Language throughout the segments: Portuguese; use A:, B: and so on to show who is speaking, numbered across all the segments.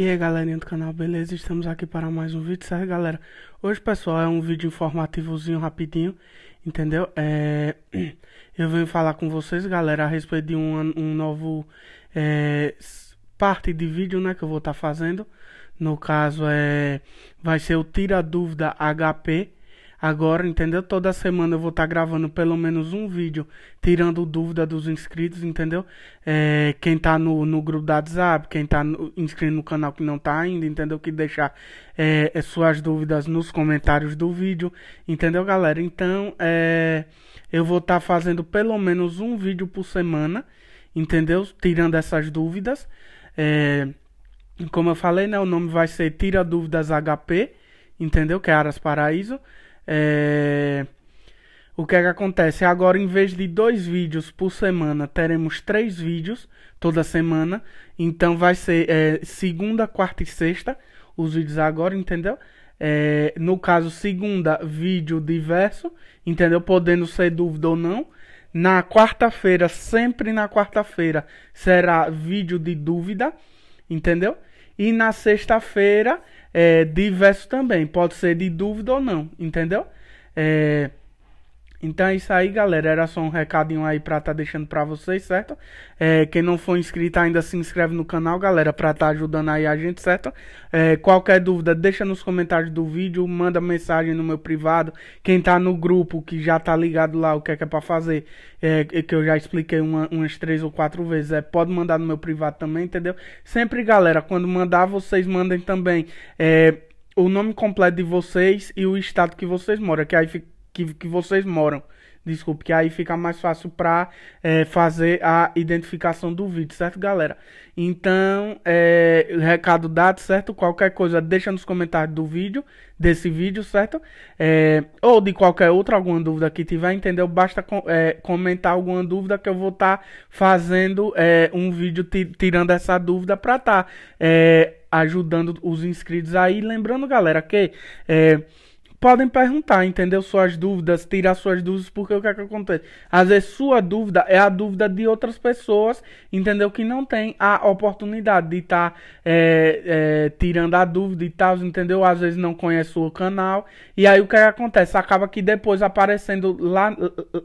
A: E aí galerinha do canal, beleza? Estamos aqui para mais um vídeo, certo galera? Hoje pessoal é um vídeo informativozinho rapidinho, entendeu? É... Eu venho falar com vocês galera a respeito de um, um novo é... parte de vídeo né, que eu vou estar tá fazendo No caso é... vai ser o Tira Dúvida HP Agora, entendeu? Toda semana eu vou estar tá gravando pelo menos um vídeo, tirando dúvida dos inscritos, entendeu? É, quem tá no, no grupo do WhatsApp, quem tá no, inscrito no canal que não tá ainda, entendeu? Que deixar é, é, suas dúvidas nos comentários do vídeo, entendeu, galera? Então, é, eu vou estar tá fazendo pelo menos um vídeo por semana, entendeu? Tirando essas dúvidas. É, como eu falei, né? O nome vai ser Tira Dúvidas HP, entendeu? Que é Aras Paraíso. É... O que é que acontece? Agora, em vez de dois vídeos por semana, teremos três vídeos toda semana. Então, vai ser é, segunda, quarta e sexta os vídeos agora, entendeu? É, no caso, segunda, vídeo diverso, entendeu? Podendo ser dúvida ou não. Na quarta-feira, sempre na quarta-feira, será vídeo de dúvida, entendeu? E na sexta-feira, é, diverso também. Pode ser de dúvida ou não, entendeu? É, então é isso aí, galera. Era só um recadinho aí pra tá deixando pra vocês, certo? É, quem não for inscrito ainda se inscreve no canal, galera, pra tá ajudando aí a gente, certo? É, qualquer dúvida, deixa nos comentários do vídeo, manda mensagem no meu privado. Quem tá no grupo, que já tá ligado lá, o que é que é pra fazer, é, é que eu já expliquei uma, umas três ou quatro vezes, é, pode mandar no meu privado também, entendeu? Sempre, galera, quando mandar, vocês mandem também é, o nome completo de vocês e o estado que vocês moram, que aí fica que, que vocês moram. Desculpe, que aí fica mais fácil para é, fazer a identificação do vídeo, certo, galera? Então, é, recado dado, certo? Qualquer coisa, deixa nos comentários do vídeo, desse vídeo, certo? É, ou de qualquer outra, alguma dúvida que tiver, entendeu? Basta com, é, comentar alguma dúvida que eu vou estar tá fazendo é, um vídeo tirando essa dúvida para estar tá, é, ajudando os inscritos aí. Lembrando, galera, que podem perguntar, entendeu? Suas dúvidas, tirar suas dúvidas, porque o que é que acontece? Às vezes sua dúvida é a dúvida de outras pessoas, entendeu? Que não tem a oportunidade de estar tá, é, é, tirando a dúvida e tal, entendeu? Às vezes não conhece o canal. E aí o que, é que acontece? Acaba que depois aparecendo lá,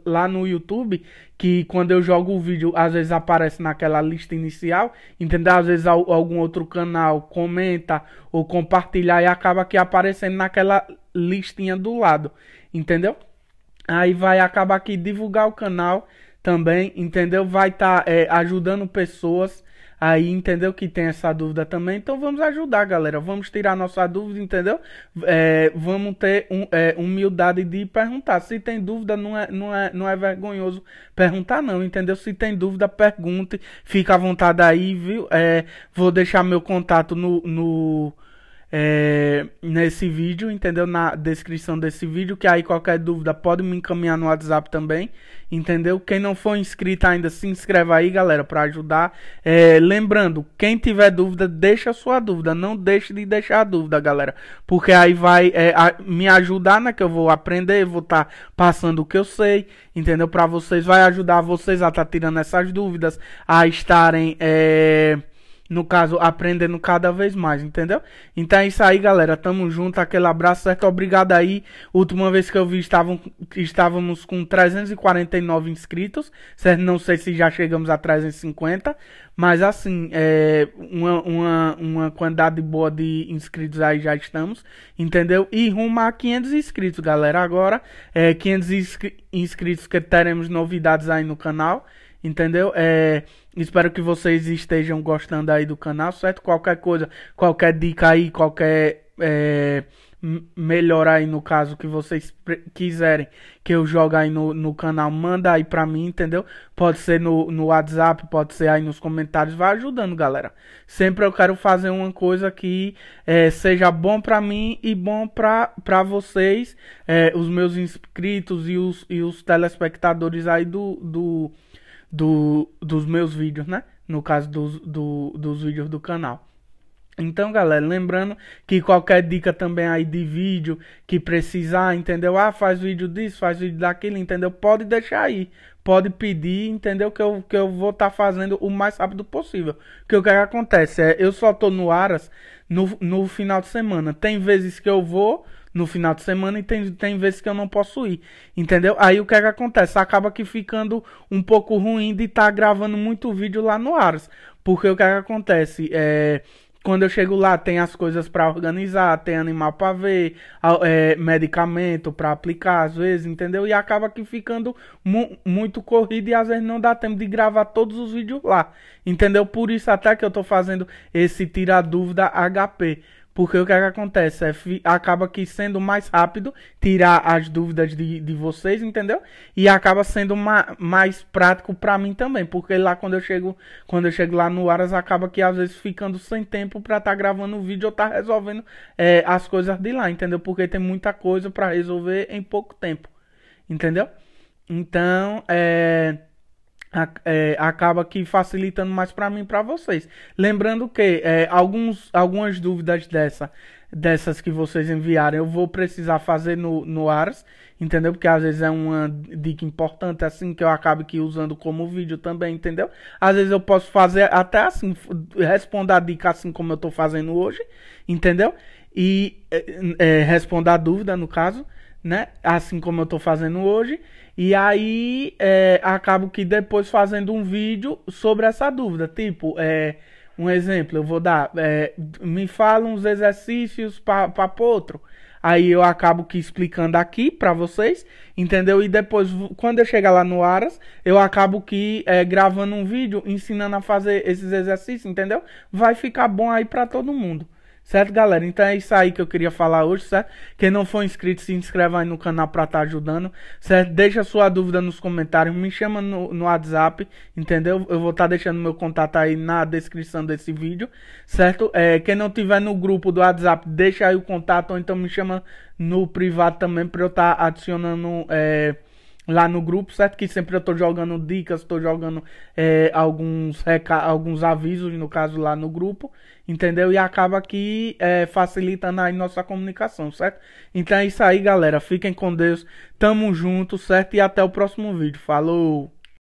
A: lá no YouTube que quando eu jogo o vídeo, às vezes aparece naquela lista inicial, entendeu? Às vezes algum outro canal comenta ou compartilha e acaba que aparecendo naquela listinha do lado, entendeu? Aí vai acabar aqui divulgar o canal também, entendeu? Vai estar tá, é, ajudando pessoas aí, entendeu? Que tem essa dúvida também. Então vamos ajudar, galera. Vamos tirar nossa dúvida, entendeu? É, vamos ter um, é, humildade de perguntar. Se tem dúvida, não é, não, é, não é vergonhoso perguntar, não, entendeu? Se tem dúvida, pergunte. Fica à vontade aí, viu? É, vou deixar meu contato no. no é, nesse vídeo, entendeu? Na descrição desse vídeo, que aí qualquer dúvida pode me encaminhar no WhatsApp também, entendeu? Quem não for inscrito ainda, se inscreva aí, galera, para ajudar. É, lembrando, quem tiver dúvida, deixa a sua dúvida, não deixe de deixar a dúvida, galera, porque aí vai é, a, me ajudar, né, que eu vou aprender, vou estar tá passando o que eu sei, entendeu? Para vocês, vai ajudar vocês a estar tá tirando essas dúvidas, a estarem... É, no caso, aprendendo cada vez mais, entendeu? Então é isso aí, galera. Tamo junto, aquele abraço, certo? Obrigado aí. Última vez que eu vi, estavam, estávamos com 349 inscritos, certo? Não sei se já chegamos a 350, mas assim, é, uma, uma, uma quantidade boa de inscritos aí já estamos, entendeu? E rumo a 500 inscritos, galera. Agora, é, 500 inscritos que teremos novidades aí no canal. Entendeu? É, espero que vocês estejam gostando aí do canal, certo? Qualquer coisa, qualquer dica aí, qualquer é, melhorar aí no caso que vocês quiserem que eu jogue aí no, no canal, manda aí pra mim, entendeu? Pode ser no, no WhatsApp, pode ser aí nos comentários, vai ajudando, galera. Sempre eu quero fazer uma coisa que é, seja bom pra mim e bom pra, pra vocês, é, os meus inscritos e os, e os telespectadores aí do... do do, dos meus vídeos, né? No caso dos, do, dos vídeos do canal. Então, galera, lembrando que qualquer dica também aí de vídeo que precisar, entendeu? Ah, faz vídeo disso, faz vídeo daquilo, entendeu? Pode deixar aí, pode pedir, entendeu? Que eu, que eu vou estar tá fazendo o mais rápido possível. Porque o que, é que acontece? É, eu só tô no Aras no, no final de semana. Tem vezes que eu vou no final de semana e tem, tem vezes que eu não posso ir. Entendeu? Aí o que, é que acontece? Acaba que ficando um pouco ruim de estar tá gravando muito vídeo lá no Aras. Porque o que, é que acontece? É quando eu chego lá, tem as coisas para organizar, tem animal para ver, é, medicamento para aplicar, às vezes, entendeu? E acaba que ficando mu muito corrido e às vezes não dá tempo de gravar todos os vídeos lá, entendeu? Por isso até que eu tô fazendo esse Tira Dúvida HP porque o que, é que acontece? É, acaba que sendo mais rápido tirar as dúvidas de, de vocês, entendeu? E acaba sendo ma mais prático para mim também. Porque lá quando eu chego, quando eu chego lá no Aras, acaba que às vezes ficando sem tempo para estar tá gravando o vídeo ou estar tá resolvendo é, as coisas de lá, entendeu? Porque tem muita coisa para resolver em pouco tempo. Entendeu? Então, é é, acaba aqui facilitando mais para mim e para vocês. Lembrando que é, alguns, algumas dúvidas dessa, dessas que vocês enviaram eu vou precisar fazer no, no Ars, entendeu? Porque às vezes é uma dica importante assim que eu acabo aqui usando como vídeo também, entendeu? Às vezes eu posso fazer até assim, responder a dica assim como eu estou fazendo hoje, entendeu? E é, é, responder a dúvida no caso né? Assim como eu tô fazendo hoje. E aí é, acabo que depois fazendo um vídeo sobre essa dúvida. Tipo, é, um exemplo, eu vou dar. É, me fala uns exercícios para potro. Aí eu acabo que explicando aqui para vocês, entendeu? E depois, quando eu chegar lá no Aras, eu acabo que é, gravando um vídeo ensinando a fazer esses exercícios, entendeu? Vai ficar bom aí para todo mundo. Certo, galera? Então é isso aí que eu queria falar hoje, certo? Quem não for inscrito, se inscreva aí no canal pra estar tá ajudando, certo? Deixa sua dúvida nos comentários, me chama no, no WhatsApp, entendeu? Eu vou estar tá deixando meu contato aí na descrição desse vídeo, certo? É, quem não tiver no grupo do WhatsApp, deixa aí o contato, ou então me chama no privado também pra eu estar tá adicionando... É, lá no grupo, certo? Que sempre eu tô jogando dicas, tô jogando é, alguns, alguns avisos, no caso, lá no grupo, entendeu? E acaba aqui é, facilitando aí nossa comunicação, certo? Então é isso aí, galera. Fiquem com Deus. Tamo junto, certo? E até o próximo vídeo. Falou!